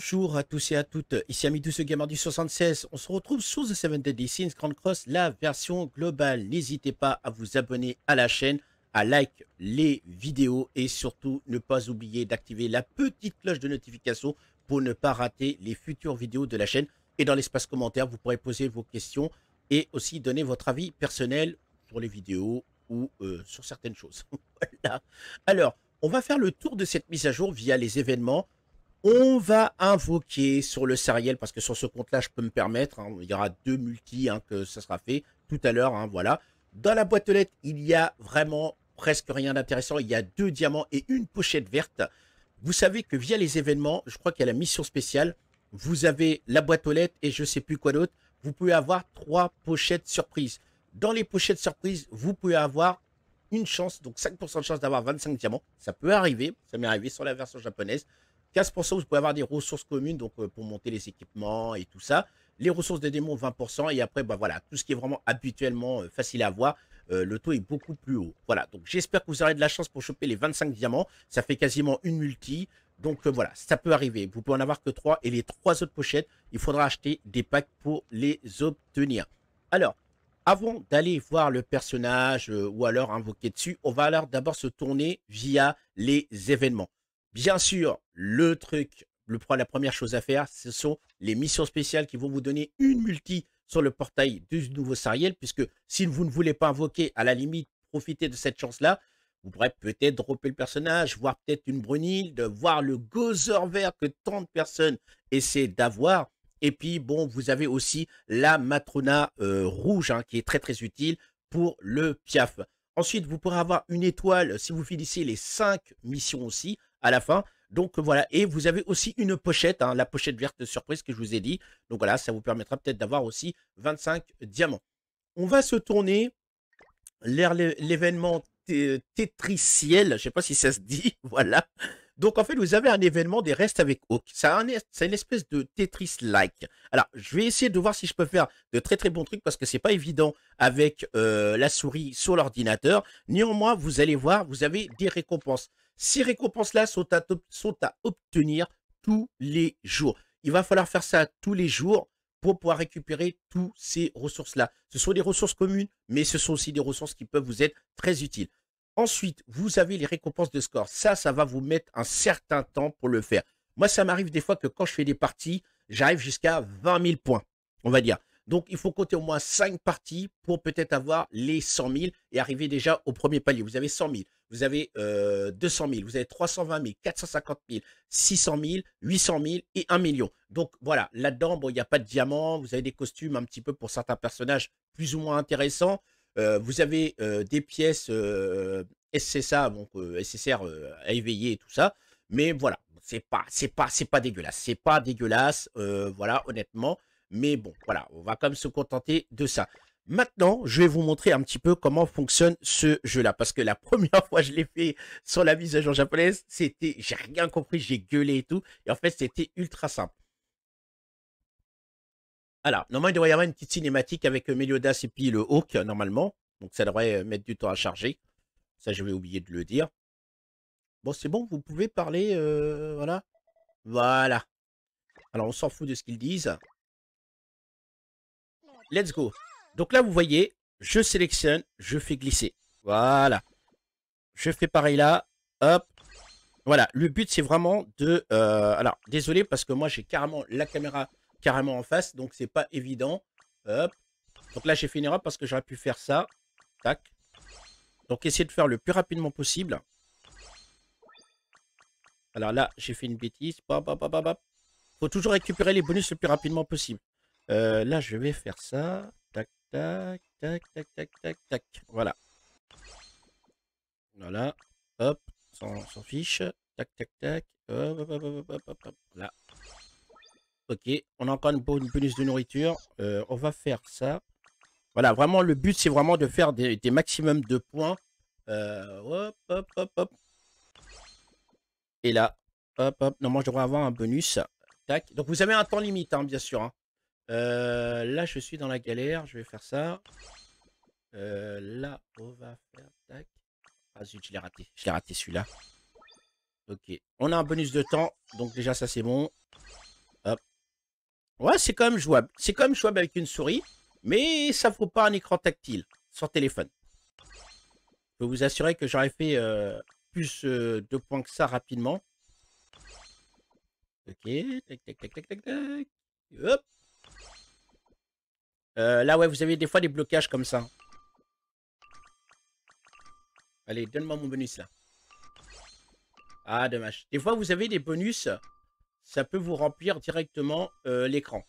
Bonjour à tous et à toutes, ici Amidou ce gamer du 76, on se retrouve sur The 7 Deadly Sins Grand Cross, la version globale. N'hésitez pas à vous abonner à la chaîne, à liker les vidéos et surtout ne pas oublier d'activer la petite cloche de notification pour ne pas rater les futures vidéos de la chaîne. Et dans l'espace commentaire, vous pourrez poser vos questions et aussi donner votre avis personnel sur les vidéos ou euh, sur certaines choses. voilà. Alors, on va faire le tour de cette mise à jour via les événements. On va invoquer sur le seriel parce que sur ce compte-là, je peux me permettre. Hein, il y aura deux multi hein, que ça sera fait tout à l'heure. Hein, voilà. Dans la boîte aux lettres, il y a vraiment presque rien d'intéressant. Il y a deux diamants et une pochette verte. Vous savez que via les événements, je crois qu'il y a la mission spéciale. Vous avez la boîte aux lettres et je sais plus quoi d'autre. Vous pouvez avoir trois pochettes surprises. Dans les pochettes surprises, vous pouvez avoir une chance, donc 5% de chance d'avoir 25 diamants. Ça peut arriver, ça m'est arrivé sur la version japonaise. 15%, vous pouvez avoir des ressources communes, donc euh, pour monter les équipements et tout ça. Les ressources des démons, 20%. Et après, bah, voilà, tout ce qui est vraiment habituellement euh, facile à avoir, euh, le taux est beaucoup plus haut. Voilà, donc j'espère que vous aurez de la chance pour choper les 25 diamants. Ça fait quasiment une multi. Donc voilà, ça peut arriver. Vous pouvez en avoir que 3. Et les 3 autres pochettes, il faudra acheter des packs pour les obtenir. Alors, avant d'aller voir le personnage ou alors invoquer dessus, on va alors d'abord se tourner via les événements. Bien sûr, le truc, le, la première chose à faire, ce sont les missions spéciales qui vont vous donner une multi sur le portail du nouveau Sariel, puisque si vous ne voulez pas invoquer, à la limite, profitez de cette chance-là, vous pourrez peut-être dropper le personnage, voir peut-être une Brunilde, voir le gozer vert que tant de personnes essaient d'avoir. Et puis, bon, vous avez aussi la Matrona euh, rouge, hein, qui est très très utile pour le Piaf. Ensuite, vous pourrez avoir une étoile si vous finissez les 5 missions aussi à la fin. Donc voilà, et vous avez aussi une pochette, hein, la pochette verte surprise que je vous ai dit. Donc voilà, ça vous permettra peut-être d'avoir aussi 25 diamants. On va se tourner l'air l'événement tétriciel, je ne sais pas si ça se dit, voilà. Donc en fait, vous avez un événement des restes avec Hawk. C'est une espèce de Tetris-like. Alors, je vais essayer de voir si je peux faire de très très bons trucs parce que c'est pas évident avec euh, la souris sur l'ordinateur. Néanmoins, vous allez voir, vous avez des récompenses. Ces récompenses-là sont à, obtenir tous les jours. Il va falloir faire ça tous les jours pour pouvoir récupérer toutes ces ressources-là. Ce sont des ressources communes, mais ce sont aussi des ressources qui peuvent vous être très utiles. Ensuite, vous avez les récompenses de score. Ça, ça va vous mettre un certain temps pour le faire. Moi, ça m'arrive des fois que quand je fais des parties, j'arrive jusqu'à 20 000 points, on va dire. Donc, il faut compter au moins 5 parties pour peut-être avoir les 100 000 et arriver déjà au premier palier. Vous avez 100 000 vous avez 200 euh, 000, vous avez 320 000, 450 000, 600 000, 800 000 et 1 million. Donc voilà, là-dedans, il n'y a pas de diamant, vous avez des costumes un petit peu pour certains personnages plus ou moins intéressants. Euh, vous avez euh, des pièces SSA, donc SSR à éveiller et tout ça. Mais voilà, c'est pas, c'est pas, c'est pas dégueulasse. C'est pas dégueulasse, voilà, honnêtement. Mais bon, voilà, on va quand même se contenter de ça. Maintenant, je vais vous montrer un petit peu comment fonctionne ce jeu-là. Parce que la première fois que je l'ai fait sur la mise à jour japonaise, c'était, j'ai rien compris, j'ai gueulé et tout. Et en fait, c'était ultra simple. Alors, normalement, il devrait y avoir une petite cinématique avec euh, Meliodas et puis le Hawk, normalement. Donc, ça devrait euh, mettre du temps à charger. Ça, je vais oublier de le dire. Bon, c'est bon, vous pouvez parler, euh, voilà. Voilà. Alors, on s'en fout de ce qu'ils disent. Let's go. Donc là, vous voyez, je sélectionne, je fais glisser. Voilà. Je fais pareil là. Hop. Voilà, le but, c'est vraiment de... Euh, alors, désolé, parce que moi, j'ai carrément la caméra carrément en face, donc c'est pas évident. Hop. Donc là, j'ai fait une erreur parce que j'aurais pu faire ça. Tac. Donc, essayer de faire le plus rapidement possible. Alors là, j'ai fait une bêtise. Il Faut toujours récupérer les bonus le plus rapidement possible. Euh, là, je vais faire ça. Tac, tac, tac, tac, tac, tac. Voilà. Voilà. Hop. S'en fiche. Tac, tac, tac. Hop, hop, hop, hop, hop, hop. Là. Ok. On a encore une bonus de nourriture. Euh, on va faire ça. Voilà. Vraiment, le but, c'est vraiment de faire des, des maximums de points. Euh, hop, hop, hop, hop. Et là. Hop, hop. non, moi, je dois avoir un bonus. Tac. Donc, vous avez un temps limite, hein, bien sûr. Hein. Euh, là, je suis dans la galère. Je vais faire ça. Euh, là, on va faire... Tac. Ah zut, je l'ai raté. Je l'ai raté celui-là. Ok. On a un bonus de temps. Donc déjà, ça, c'est bon. Hop. Ouais, c'est quand même jouable. C'est quand même jouable avec une souris. Mais ça ne faut pas un écran tactile sans téléphone. Je peux vous assurer que j'aurais fait euh, plus de points que ça rapidement. Ok. tac, tac, tac, tac, tac. Hop. Euh, là, ouais, vous avez des fois des blocages comme ça. Allez, donne-moi mon bonus, là. Ah, dommage. Des fois, vous avez des bonus, ça peut vous remplir directement euh, l'écran.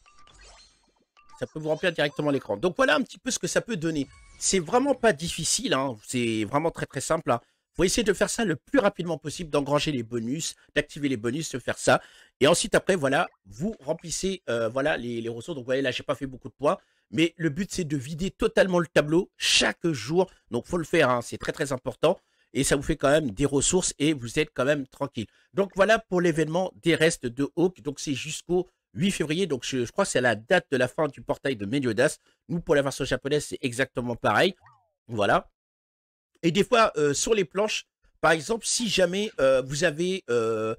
Ça peut vous remplir directement l'écran. Donc, voilà un petit peu ce que ça peut donner. C'est vraiment pas difficile, hein. c'est vraiment très très simple. Hein. Vous essayez de faire ça le plus rapidement possible, d'engranger les bonus, d'activer les bonus, de faire ça. Et ensuite, après, voilà, vous remplissez euh, voilà, les, ressources. Donc, vous voyez, là, j'ai pas fait beaucoup de points. Mais le but, c'est de vider totalement le tableau chaque jour. Donc, faut le faire, hein, c'est très très important. Et ça vous fait quand même des ressources et vous êtes quand même tranquille. Donc, voilà pour l'événement des restes de Hawk. Donc, c'est jusqu'au 8 février. Donc, je, crois que c'est la date de la fin du portail de Mediodas. Nous, pour la version japonaise, c'est exactement pareil. Voilà. Et des fois, euh, sur les planches, par exemple, si jamais euh, vous avez, euh,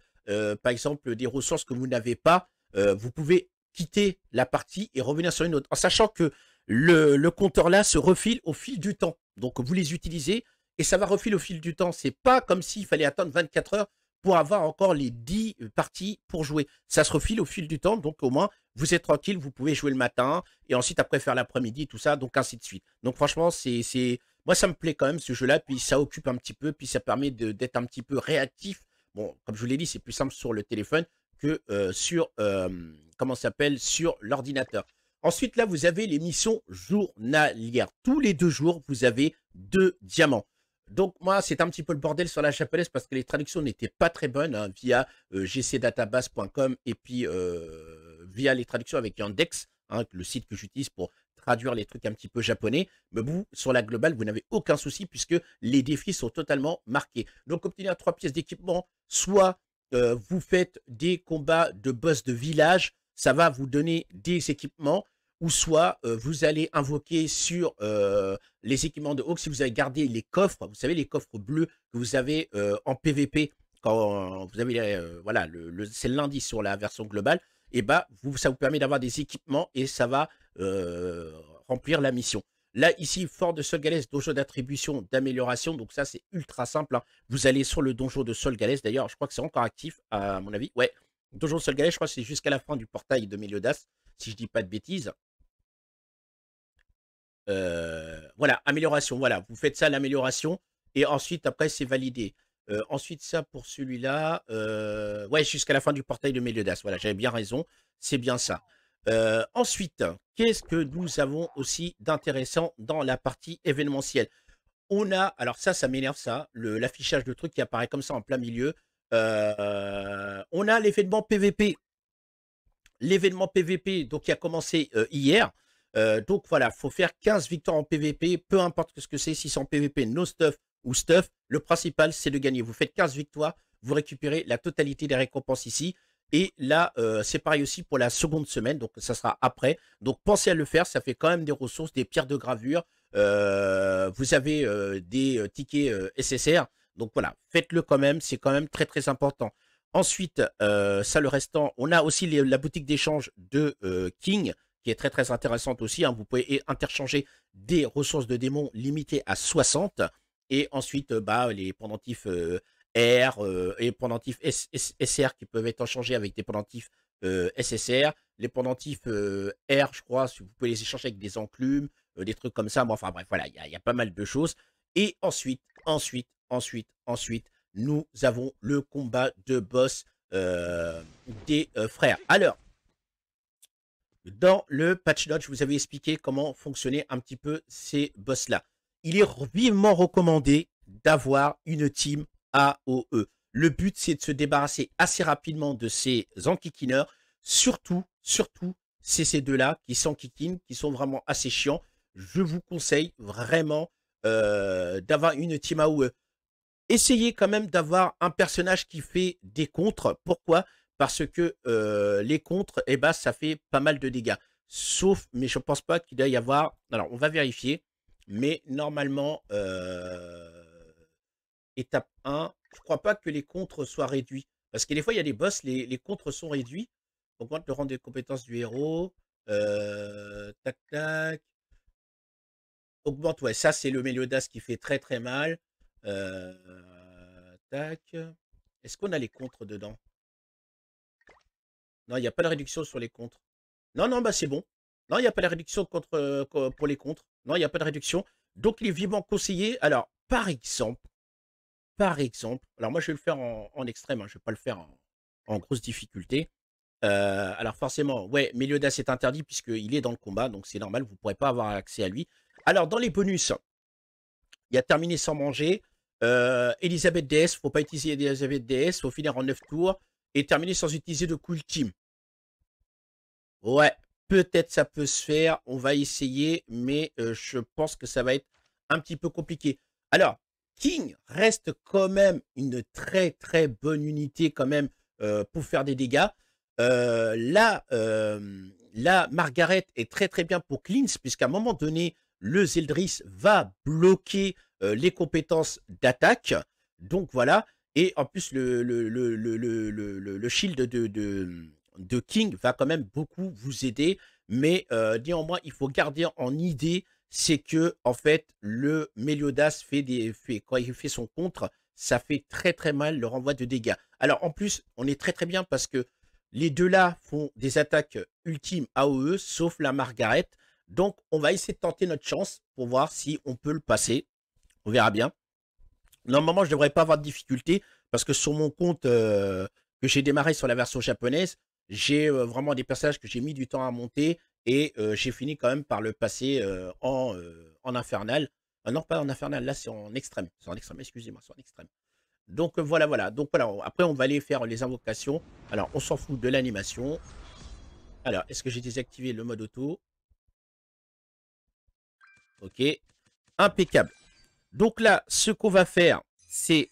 par exemple, des ressources que vous n'avez pas, vous pouvez quitter la partie et revenir sur une autre, en sachant que le, compteur là se refile au fil du temps. Donc vous les utilisez et ça va refiler au fil du temps. C'est pas comme s'il fallait attendre 24 heures pour avoir encore les 10 euh, parties pour jouer. Ça se refile au fil du temps, donc au moins vous êtes tranquille, vous pouvez jouer le matin et ensuite après faire l'après-midi, tout ça, donc ainsi de suite. Donc franchement, c'est moi ça me plaît quand même ce jeu-là, puis ça occupe un petit peu, puis ça permet d'être un petit peu réactif. Bon, comme je vous l'ai dit, c'est plus simple sur le téléphone que euh, sur euh, comment s'appelle, sur l'ordinateur. Ensuite, là, vous avez les missions journalières. Tous les deux jours, vous avez deux diamants. Donc, moi, c'est un petit peu le bordel sur la japonaise parce que les traductions n'étaient pas très bonnes hein, via euh, gcdatabase.com et puis euh, via les traductions avec Yandex, hein, le site que j'utilise pour traduire les trucs un petit peu japonais. Mais vous, sur la globale, vous n'avez aucun souci puisque les défis sont totalement marqués. Donc, obtenir trois pièces d'équipement, soit euh, vous faites des combats de boss de village, ça va vous donner des équipements ou soit euh, vous allez invoquer sur euh, les équipements de Hawk si vous avez gardé les coffres, vous savez les coffres bleus que vous avez euh, en PVP quand vous avez voilà le, c'est lundi sur la version globale et eh bah ben, ça vous permet d'avoir des équipements et ça va remplir la mission. Là ici fort de Solgales, Galles, d'attribution d'amélioration donc ça c'est ultra simple. Hein. Vous allez sur le donjon de Sol d'ailleurs je crois que c'est encore actif à mon avis ouais Toujours seul galère, je crois que c'est jusqu'à la fin du portail de Meliodas, si je dis pas de bêtises. Euh, voilà, amélioration, voilà, vous faites ça l'amélioration, et ensuite, après, c'est validé. Euh, ensuite, ça pour celui-là, euh, ouais, jusqu'à la fin du portail de Meliodas, voilà, j'avais bien raison, c'est bien ça. ensuite, qu'est-ce que nous avons aussi d'intéressant dans la partie événementielle On a, alors ça, ça m'énerve ça, l'affichage de trucs qui apparaît comme ça en plein milieu, euh, on a l'événement PVP. L'événement PVP, donc qui a commencé euh, hier. Euh, donc voilà, faut faire 15 victoires en PVP, peu importe ce que c'est, si c'est en PVP, no stuff ou stuff. Le principal, c'est de gagner. Vous faites 15 victoires, vous récupérez la totalité des récompenses ici. Et là, c'est pareil aussi pour la seconde semaine, donc ça sera après. Donc pensez à le faire, ça fait quand même des ressources, des pierres de gravure. vous avez des tickets SSR donc voilà, faites-le quand même, c'est quand même très très important. Ensuite, euh, ça le restant, on a aussi la boutique d'échange de euh, King, qui est très très intéressante aussi. Hein. Vous pouvez interchanger des ressources de démons limitées à 60. Et ensuite, euh, bah, les pendentifs R et pendentifs SR qui peuvent être échangés avec des pendentifs SSR. Les pendentifs R, je crois, vous pouvez les échanger avec des enclumes, des trucs comme ça. Bon, enfin bref, voilà, il y a pas mal de choses. Et ensuite, ensuite, ensuite, ensuite, nous avons le combat de boss euh, des euh, frères. Alors, dans le patch note, je vous avais expliqué comment fonctionnaient un petit peu ces boss-là. Il est vivement recommandé d'avoir une team AOE. Le but, c'est de se débarrasser assez rapidement de ces enquiquineurs. Surtout, surtout, c'est ces deux-là qui s'enquiquinent, qui sont vraiment assez chiants. Je vous conseille vraiment euh, d'avoir une team AOE essayez quand même d'avoir un personnage qui fait des contres. Pourquoi Parce que euh, les contres, eh ben, ça fait pas mal de dégâts. Sauf, mais je ne pense pas qu'il doit y avoir... Alors, on va vérifier. Mais normalement, euh, étape 1, je ne crois pas que les contres soient réduits. Parce que des fois, il y a des boss, les, contres sont réduits. Augmente le rang des compétences du héros. Euh, tac, tac. Augmente, ouais, ça, c'est le Méliodas qui fait très, très mal. Euh, tac. Est-ce qu'on a les contres dedans Non, il n'y a pas de réduction sur les contres. Non, non, bah c'est bon. Non, il n'y a pas de réduction contre, euh, pour les contres. Non, il n'y a pas de réduction. Donc, il est vivement conseillé. Alors, par exemple, par exemple, alors moi, je vais le faire en, extrême. Hein, je ne vais pas le faire en, grosse difficulté. Euh, alors, forcément, ouais, Meliodas est interdit puisqu'il est dans le combat. Donc, c'est normal, vous ne pourrez pas avoir accès à lui. Alors, dans les bonus, il a terminé sans manger. Euh, Elisabeth DS, faut pas utiliser Elisabeth DS, faut finir en 9 tours et terminer sans utiliser de cool team. Ouais, peut-être ça peut se faire, on va essayer, mais euh, je pense que ça va être un petit peu compliqué. Alors, King reste quand même une très très bonne unité quand même euh, pour faire des dégâts. là, là, Margaret est très très bien pour Cleans, puisqu'à un moment donné, le Zeldris va bloquer euh, les compétences d'attaque. Donc voilà. Et en plus, le, le, shield de, de, King va quand même beaucoup vous aider. Mais euh, néanmoins, il faut garder en idée, c'est que en fait, le Meliodas fait des. effets quand il fait son contre, ça fait très très mal le renvoi de dégâts. Alors en plus, on est très très bien parce que les deux là font des attaques ultimes AOE, sauf la Margaret. Donc, on va essayer de tenter notre chance pour voir si on peut le passer. On verra bien. Normalement, je ne devrais pas avoir de difficulté parce que sur mon compte euh, que j'ai démarré sur la version japonaise, j'ai euh, vraiment des personnages que j'ai mis du temps à monter et euh, j'ai fini quand même par le passer en, infernal. Ah non, pas en infernal, là c'est en extrême. C'est en extrême, excusez-moi, c'est en extrême. Donc voilà, voilà. Donc voilà, après on va aller faire les invocations. Alors, on s'en fout de l'animation. Alors, est-ce que j'ai désactivé le mode auto Ok Impeccable. Donc là, ce qu'on va faire, c'est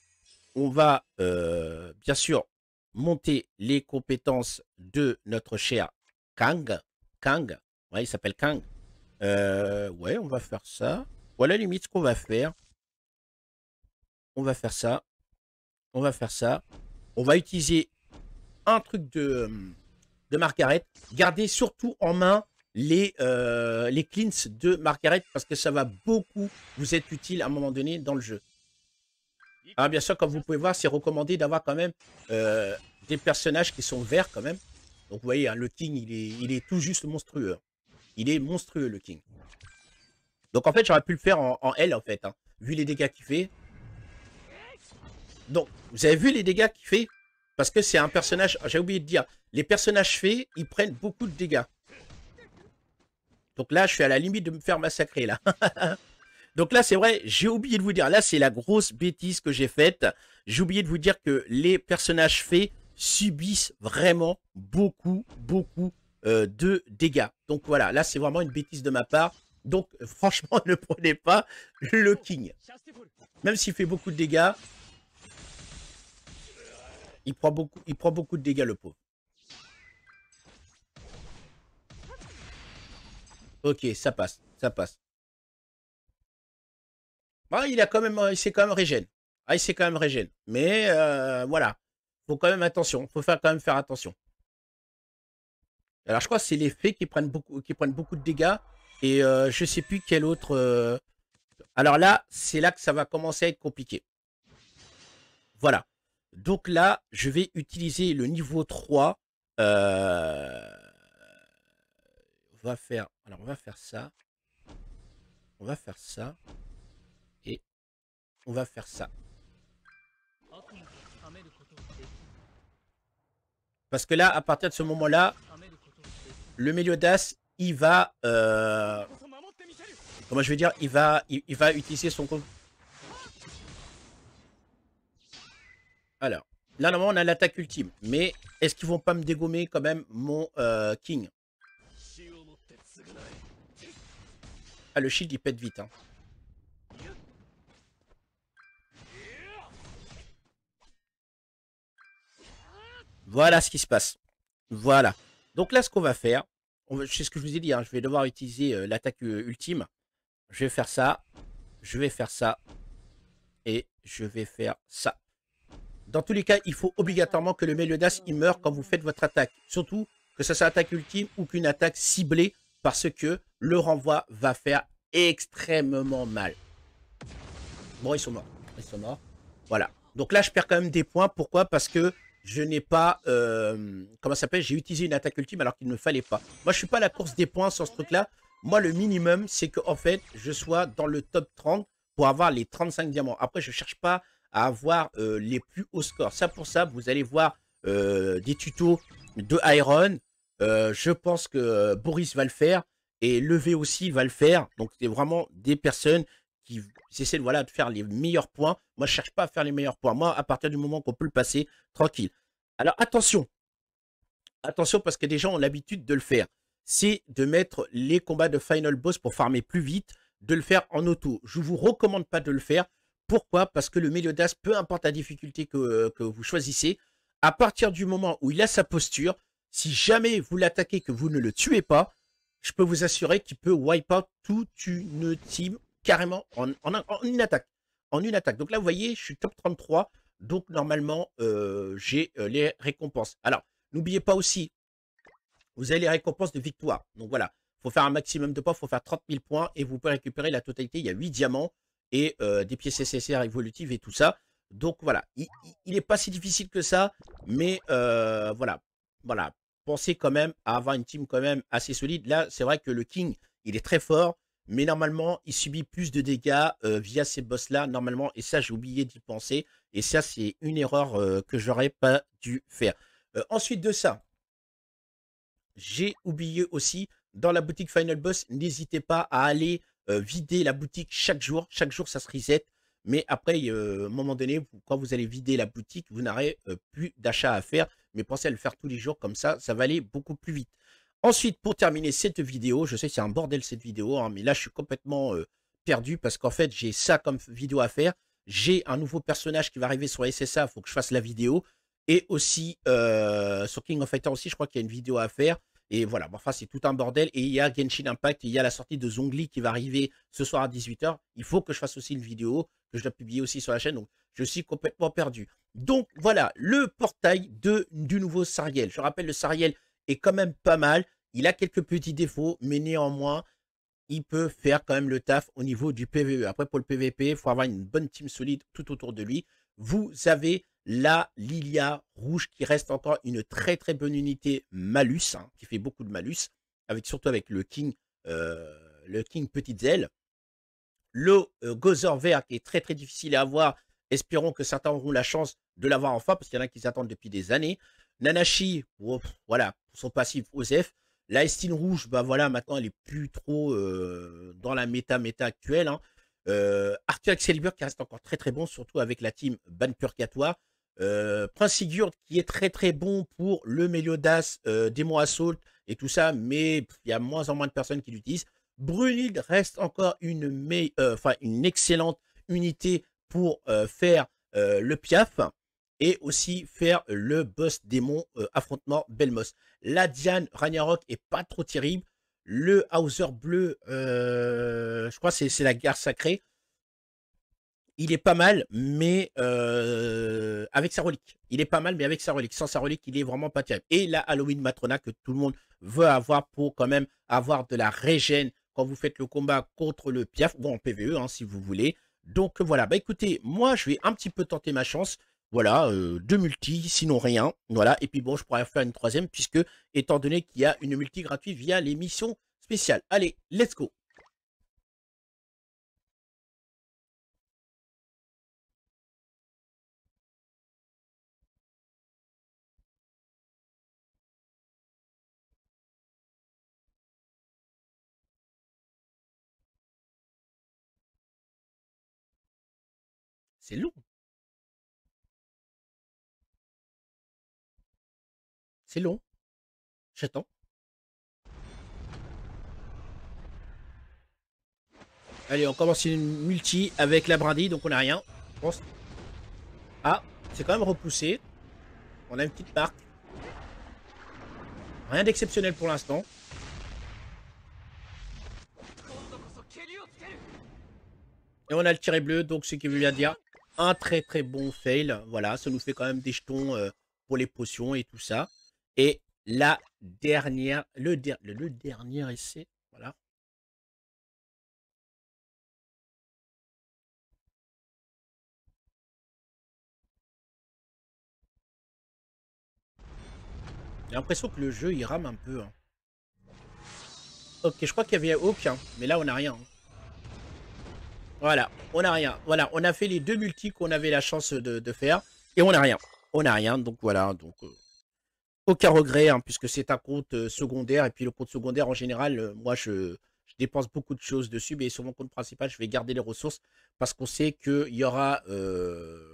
on va euh, bien sûr monter les compétences de notre cher Kang. Kang, ouais, il s'appelle Kang. Euh, ouais, on va faire ça. Voilà limite ce qu'on va faire. On va faire ça. On va faire ça. On va utiliser un truc de, de Margaret. Gardez surtout en main les, euh, les cleans de Margaret parce que ça va beaucoup vous être utile à un moment donné dans le jeu. Ah, bien sûr, comme vous pouvez voir, c'est recommandé d'avoir quand même euh, des personnages qui sont verts quand même. Donc vous voyez, hein, le King, il est, il est tout juste monstrueux. Il est monstrueux, le King. Donc en fait, j'aurais pu le faire en, L, en fait, hein, vu les dégâts qu'il fait. Donc, vous avez vu les dégâts qu'il fait Parce que c'est un personnage... Ah, j'ai oublié de dire, les personnages faits, ils prennent beaucoup de dégâts. Donc là, je suis à la limite de me faire massacrer là. Donc là, c'est vrai, j'ai oublié de vous dire, là, c'est la grosse bêtise que j'ai faite. J'ai oublié de vous dire que les personnages faits subissent vraiment beaucoup, beaucoup euh, de dégâts. Donc voilà, là, c'est vraiment une bêtise de ma part. Donc franchement, ne prenez pas le King. Même s'il fait beaucoup de dégâts, il prend beaucoup, il prend beaucoup de dégâts, le pauvre. Ok, ça passe, ça passe. Ah, il a quand même, euh, il s'est quand même régène. Ah, il s'est quand même régène. Mais euh, voilà, faut quand même attention. Faut faire quand même faire attention. Alors je crois que c'est les faits qui prennent beaucoup, qui prennent beaucoup de dégâts et je euh, je sais plus quel autre. Alors là, c'est là que ça va commencer à être compliqué. Voilà. Donc là, je vais utiliser le niveau 3. Euh va faire... Alors, on va faire ça. On va faire ça. Et on va faire ça. Parce que là, à partir de ce moment-là, le Meliodas, il va... Euh, comment je vais dire Il va il, va utiliser son... Alors, là, normalement, on a l'attaque ultime. Mais est-ce qu'ils vont pas me dégommer quand même mon euh, King Ah, le shield, il pète vite. Hein. Voilà ce qui se passe. Voilà. Donc là, ce qu'on va faire, c'est ce que je vous ai dit, hein, je vais devoir utiliser euh, l'attaque euh, ultime. Je vais faire ça, je vais faire ça, et je vais faire ça. Dans tous les cas, il faut obligatoirement que le Meliodas il meure quand vous faites votre attaque. Surtout que ça soit attaque ultime ou qu'une attaque ciblée, parce que le renvoi va faire extrêmement mal. Bon, ils sont morts. Ils sont morts. Voilà. Donc là, je perds quand même des points. Pourquoi Parce que je n'ai pas... Euh, comment ça s'appelle J'ai utilisé une attaque ultime alors qu'il ne fallait pas. Moi, je suis pas à la course des points sur ce truc-là. Moi, le minimum, c'est en fait, je sois dans le top 30 pour avoir les 35 diamants. Après, je cherche pas à avoir euh, les plus hauts scores. Ça, pour ça, vous allez voir euh, des tutos de Iron. je pense que Boris va le faire. Et V aussi va le faire. Donc, c'est vraiment des personnes qui essaient voilà, de faire les meilleurs points. Moi, je cherche pas à faire les meilleurs points. Moi, à partir du moment qu'on peut le passer, tranquille. Alors, attention. Attention parce que des gens ont l'habitude de le faire. C'est de mettre les combats de Final Boss pour farmer plus vite, de le faire en auto. Je vous recommande pas de le faire. Pourquoi Parce que le Méliodas, peu importe la difficulté que, euh, que vous choisissez, à partir du moment où il a sa posture, si jamais vous l'attaquez que vous ne le tuez pas, je peux vous assurer qu'il peut wipe out toute une team carrément en, une attaque. En une attaque. Donc là, vous voyez, je suis top 33. Donc normalement, euh, j'ai euh, les récompenses. Alors, n'oubliez pas aussi, vous avez les récompenses de victoire. Donc voilà, il faut faire un maximum de points, il faut faire 30 000 points et vous pouvez récupérer la totalité. Il y a 8 diamants et euh, des pièces SSR évolutives et tout ça. Donc voilà, il n'est pas si difficile que ça, mais voilà, voilà, quand même à avoir une team quand même assez solide. Là, c'est vrai que le King, il est très fort, mais normalement, il subit plus de dégâts euh, via ces boss-là, normalement, et ça, j'ai oublié d'y penser, et ça, c'est une erreur euh, que j'aurais pas dû faire. Euh, ensuite de ça, j'ai oublié aussi, dans la boutique Final Boss, n'hésitez pas à aller vider la boutique chaque jour. Chaque jour, ça se reset. Mais après, à un moment donné, quand vous allez vider la boutique, vous n'aurez plus d'achat à faire. Mais pensez à le faire tous les jours comme ça, ça va aller beaucoup plus vite. Ensuite, pour terminer cette vidéo, je sais c'est un bordel cette vidéo, hein, mais là je suis complètement euh, perdu parce qu'en fait j'ai ça comme vidéo à faire. J'ai un nouveau personnage qui va arriver sur SSA, il faut que je fasse la vidéo. Et aussi euh, sur King of Fighters aussi, je crois qu'il y a une vidéo à faire. Et voilà, enfin c'est tout un bordel. Et il y a Genshin Impact, il y a la sortie de Zongli qui va arriver ce soir à 18h. Il faut que je fasse aussi une vidéo, que je dois publier aussi sur la chaîne. Donc je suis complètement perdu. Donc voilà, le portail de, du nouveau Sariel. Je rappelle, le Sariel est quand même pas mal. Il a quelques petits défauts, mais néanmoins, il peut faire quand même le taf au niveau du PVE. Après, pour le PVP, il faut avoir une bonne team solide tout autour de lui. Vous avez la Lilia rouge qui reste encore une très très bonne unité malus, hein, qui fait beaucoup de malus, avec, surtout avec le King, euh, le King petite Zelle. Le euh, vert qui est très très difficile à avoir, Espérons que certains auront la chance de l'avoir enfin, parce qu'il y en a qui s'attendent depuis des années. Nanashi, voilà, son passif Osef. La Estine Rouge, bah voilà, maintenant elle est plus trop euh, dans la méta-méta actuelle. Hein. Euh, Arthur Excalibur qui reste encore très très bon, surtout avec la team Ban Purgatoire. Euh, Prince Sigurd qui est très très bon pour le Meliodas, Démon Assault et tout ça, mais il y a moins en moins de personnes qui l'utilisent. Brunilde reste encore une, une excellente unité pour euh, faire euh, le Piaf et aussi faire le boss démon euh, affrontement Belmos. La Diane Ragnarok est pas trop terrible. Le Hauser bleu, je crois c'est la guerre sacrée. Il est pas mal, mais avec sa relique. Il est pas mal, mais avec sa relique. Sans sa relique, il est vraiment pas terrible. Et la Halloween Matrona que tout le monde veut avoir pour quand même avoir de la régène quand vous faites le combat contre le Piaf ou en PVE, hein, si vous voulez. Donc voilà, bah écoutez, moi je vais un petit peu tenter ma chance. Voilà, euh, deux multi, sinon rien. Voilà, et puis bon, je pourrais faire une troisième, puisque étant donné qu'il y a une multi gratuite via les missions spéciales. Allez, let's go C'est long. C'est long. J'attends. Allez, on commence une multi avec la brindille, donc on n'a rien. ah, c'est quand même repoussé. On a une petite marque. Rien d'exceptionnel pour l'instant. Et on a le tiré bleu, donc ce qui veut bien dire un très très bon fail. Voilà, ça nous fait quand même des jetons euh, pour les potions et tout ça. Et la dernière, le, le, dernier essai, voilà. J'ai l'impression que le jeu il rame un peu. Hein. Ok, je crois qu'il y avait aucun, mais là on n'a rien. Hein. Voilà, on n'a rien. Voilà, on a fait les deux multis qu'on avait la chance de, faire. Et on n'a rien. On n'a rien, donc voilà. Donc, euh, aucun regret, hein, puisque c'est un compte euh, secondaire. Et puis le compte secondaire, en général, euh, moi, je, dépense beaucoup de choses dessus. Mais sur mon compte principal, je vais garder les ressources. Parce qu'on sait qu'il y aura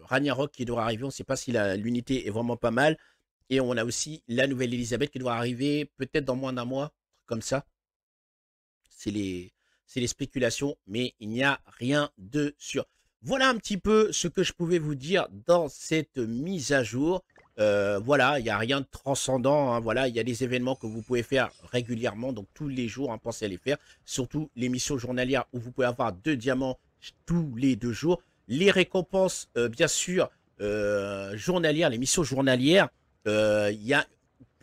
Ragnarok qui doit arriver. On ne sait pas si l'unité est vraiment pas mal. Et on a aussi la nouvelle Elisabeth qui doit arriver peut-être dans moins d'un mois. Comme ça. C'est les c'est les spéculations, mais il n'y a rien de sûr. Voilà un petit peu ce que je pouvais vous dire dans cette mise à jour. Euh, voilà, il n'y a rien de transcendant. Hein, voilà, il y a des événements que vous pouvez faire régulièrement, donc tous les jours, hein, pensez à les faire. Surtout les missions journalières où vous pouvez avoir deux diamants tous les deux jours. Les récompenses, euh, bien sûr, euh, journalières, les missions journalières. Il y a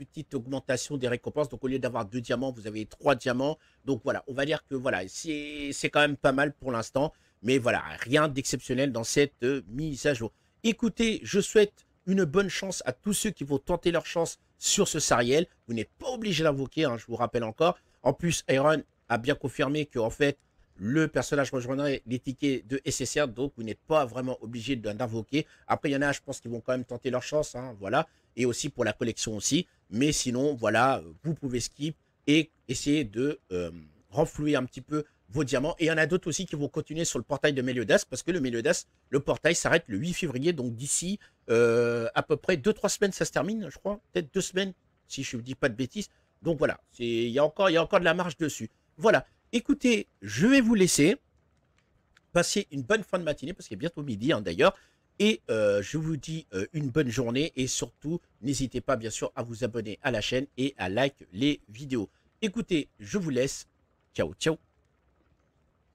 petite augmentation des récompenses. Donc, au lieu d'avoir deux diamants, vous avez trois diamants. Donc, voilà, on va dire que voilà, c'est quand même pas mal pour l'instant. Mais voilà, rien d'exceptionnel dans cette euh, mise à jour. Écoutez, je souhaite une bonne chance à tous ceux qui vont tenter leur chance sur ce Sariel. Vous n'êtes pas obligé d'invoquer, hein, je vous rappelle encore. En plus, Iron a bien confirmé que en fait, le personnage rejoindrait les tickets de SSR, donc vous n'êtes pas vraiment obligé d'invoquer. Après, il y en a, je pense, qui vont quand même tenter leur chance, hein, voilà. Et aussi pour la collection aussi. Mais sinon, voilà, vous pouvez skip et essayer de euh, renflouer un petit peu vos diamants. Et il y en a d'autres aussi qui vont continuer sur le portail de Meliodas, parce que le Meliodas, le portail s'arrête le 8 février, donc d'ici euh, à peu près 2-3 semaines, ça se termine, je crois, peut-être 2 semaines, si je ne dis pas de bêtises. Donc voilà, il y, a encore, il y a encore de la marge dessus. Voilà, écoutez, je vais vous laisser. passer une bonne fin de matinée, parce qu'il est bientôt midi hein, d'ailleurs. Et euh, je vous dis euh, une bonne journée et surtout, n'hésitez pas bien sûr à vous abonner à la chaîne et à liker les vidéos. Écoutez, je vous laisse. Ciao, ciao.